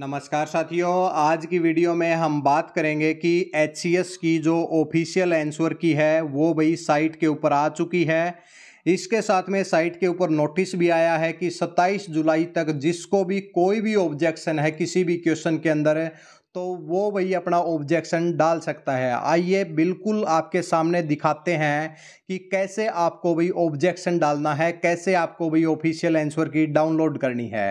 नमस्कार साथियों आज की वीडियो में हम बात करेंगे कि एच की जो ऑफिशियल आंसर की है वो भाई साइट के ऊपर आ चुकी है इसके साथ में साइट के ऊपर नोटिस भी आया है कि 27 जुलाई तक जिसको भी कोई भी ऑब्जेक्शन है किसी भी क्वेश्चन के अंदर तो वो भाई अपना ऑब्जेक्शन डाल सकता है आइए बिल्कुल आपके सामने दिखाते हैं कि कैसे आपको वही ऑब्जेक्शन डालना है कैसे आपको वही ऑफिशियल आंसर की डाउनलोड करनी है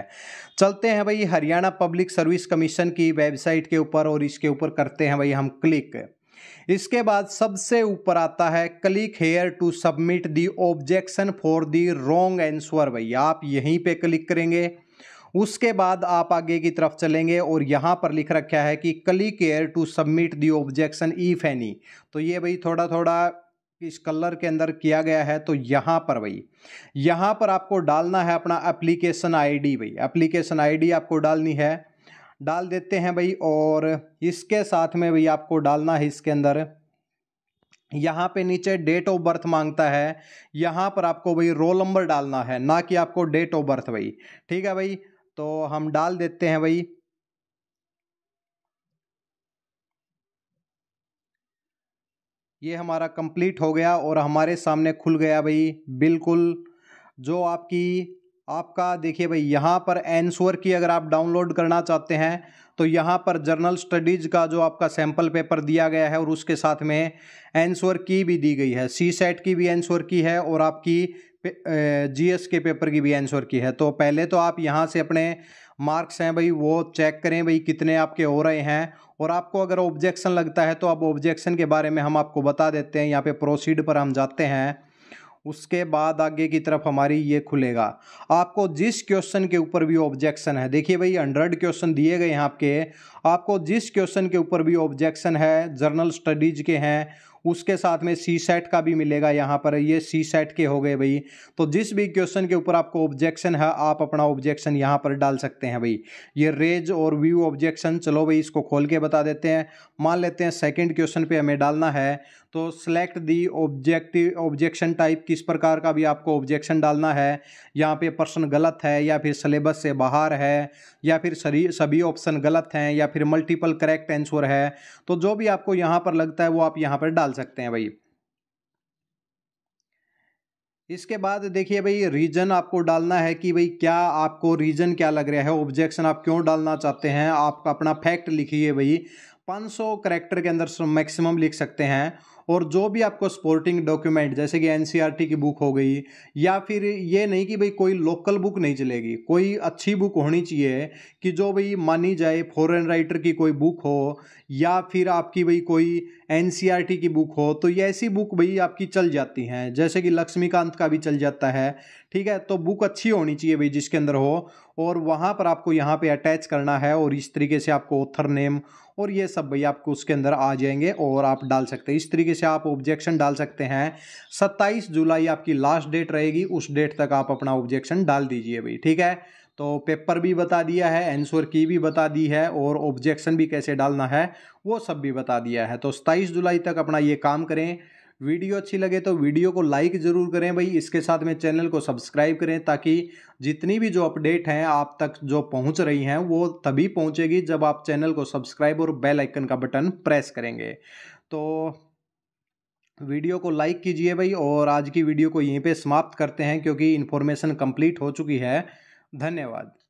चलते हैं भाई हरियाणा पब्लिक सर्विस कमीशन की वेबसाइट के ऊपर और इसके ऊपर करते हैं भाई हम क्लिक इसके बाद सबसे ऊपर आता है click here to submit the objection for the wrong answer भाई आप यहीं पर क्लिक करेंगे उसके बाद आप आगे की तरफ चलेंगे और यहाँ पर लिख रखा है कि click here to submit the objection if any तो ये भाई थोड़ा थोड़ा इस कलर के अंदर किया गया है तो यहाँ पर भाई यहाँ पर आपको डालना है अपना एप्लीकेशन आईडी भाई एप्लीकेशन आईडी आपको डालनी है डाल देते हैं भाई और इसके साथ में भाई आपको डालना है इसके अंदर यहाँ पे नीचे डेट ऑफ बर्थ मांगता है यहाँ पर आपको भाई रोल नंबर डालना है ना कि आपको डेट ऑफ बर्थ भाई ठीक है भाई तो हम डाल देते हैं भाई ये हमारा कंप्लीट हो गया और हमारे सामने खुल गया भाई बिल्कुल जो आपकी आपका देखिए भाई यहाँ पर एनश्योर की अगर आप डाउनलोड करना चाहते हैं तो यहाँ पर जर्नल स्टडीज़ का जो आपका सैम्पल पेपर दिया गया है और उसके साथ में एनश्योर की भी दी गई है सी सेट की भी एनश्योर की है और आपकी जीएस के पेपर की भी आंसर की है तो पहले तो आप यहाँ से अपने मार्क्स हैं भाई वो चेक करें भाई कितने आपके हो रहे हैं और आपको अगर ऑब्जेक्शन लगता है तो आप ऑब्जेक्शन के बारे में हम आपको बता देते हैं यहाँ पे प्रोसीड पर हम जाते हैं उसके बाद आगे की तरफ हमारी ये खुलेगा आपको जिस क्वेश्चन के ऊपर भी ऑब्जेक्शन है देखिए भाई हंड्रेड क्वेश्चन दिए गए हैं आपके आपको जिस क्वेश्चन के ऊपर भी ऑब्जेक्शन है जर्नल स्टडीज़ के हैं उसके साथ में सी सेट का भी मिलेगा यहाँ पर ये सी सेट के हो गए भाई तो जिस भी क्वेश्चन के ऊपर आपको ऑब्जेक्शन है आप अपना ऑब्जेक्शन यहाँ पर डाल सकते हैं भाई ये रेज और व्यू ऑब्जेक्शन चलो भाई इसको खोल के बता देते हैं मान लेते हैं सेकेंड क्वेश्चन पर हमें डालना है तो select the objective objection type किस प्रकार का भी आपको ऑब्जेक्शन डालना है यहाँ पे पर्सन गलत है या फिर सिलेबस से बाहर है या फिर सभी ऑप्शन गलत हैं या फिर मल्टीपल करेक्ट आंसर है तो जो भी आपको यहाँ पर लगता है वो आप यहाँ पर डाल डाल सकते हैं भाई इसके बाद देखिए भाई रीजन आपको डालना है कि भाई क्या आपको रीजन क्या लग रहा है ऑब्जेक्शन आप क्यों डालना चाहते हैं आप अपना फैक्ट लिखिए भाई 500 सौ करेक्टर के अंदर मैक्सिमम लिख सकते हैं और जो भी आपको स्पोर्टिंग डॉक्यूमेंट जैसे कि एनसीईआरटी e की बुक हो गई या फिर ये नहीं कि भाई कोई लोकल बुक नहीं चलेगी कोई अच्छी बुक होनी चाहिए कि जो भाई मानी जाए फॉरेन राइटर की कोई बुक हो या फिर आपकी भाई कोई एन की बुक हो तो ये ऐसी बुक भाई आपकी चल जाती हैं जैसे कि लक्ष्मीकांत का भी चल जाता है ठीक है तो बुक अच्छी होनी चाहिए भाई जिसके अंदर हो और वहाँ पर आपको यहाँ पे अटैच करना है और इस तरीके से आपको ऑथर नेम और ये सब भाई आपको उसके अंदर आ जाएंगे और आप डाल सकते हैं इस तरीके से आप ऑब्जेक्शन डाल सकते हैं सत्ताईस जुलाई आपकी लास्ट डेट रहेगी उस डेट तक आप अपना ऑब्जेक्शन डाल दीजिए भाई ठीक है तो पेपर भी बता दिया है आंसर की भी बता दी है और ऑब्जेक्शन भी कैसे डालना है वो सब भी बता दिया है तो सताईस जुलाई तक अपना ये काम करें वीडियो अच्छी लगे तो वीडियो को लाइक ज़रूर करें भाई इसके साथ में चैनल को सब्सक्राइब करें ताकि जितनी भी जो अपडेट हैं आप तक जो पहुंच रही हैं वो तभी पहुंचेगी जब आप चैनल को सब्सक्राइब और बेल आइकन का बटन प्रेस करेंगे तो वीडियो को लाइक कीजिए भाई और आज की वीडियो को यहीं पे समाप्त करते हैं क्योंकि इन्फॉर्मेशन कम्प्लीट हो चुकी है धन्यवाद